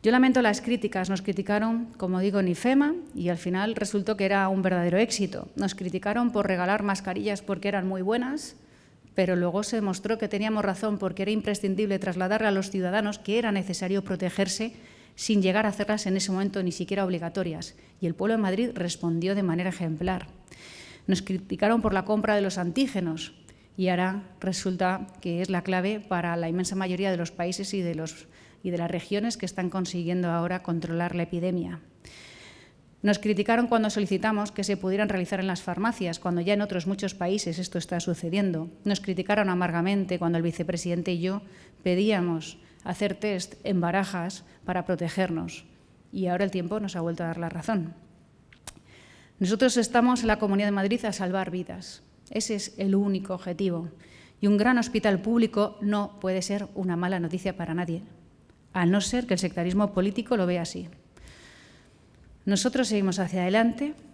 Yo lamento las críticas. Nos criticaron, como digo, NIFEMA, IFEMA y al final resultó que era un verdadero éxito. Nos criticaron por regalar mascarillas porque eran muy buenas, pero luego se demostró que teníamos razón porque era imprescindible trasladarle a los ciudadanos que era necesario protegerse sin llegar a hacerlas en ese momento ni siquiera obligatorias. Y el pueblo de Madrid respondió de manera ejemplar. Nos criticaron por la compra de los antígenos, y ahora resulta que es la clave para la inmensa mayoría de los países y de, las regiones que están consiguiendo ahora controlar la epidemia. Nos criticaron cuando solicitamos que se pudieran realizar en las farmacias, cuando ya en otros muchos países esto está sucediendo. Nos criticaron amargamente cuando el vicepresidente y yo pedíamos hacer test en barajas para protegernos. Y ahora el tiempo nos ha vuelto a dar la razón. Nosotros estamos en la Comunidad de Madrid a salvar vidas. Ese es el único objetivo. Y un gran hospital público no puede ser una mala noticia para nadie, a no ser que el sectarismo político lo vea así. Nosotros seguimos hacia adelante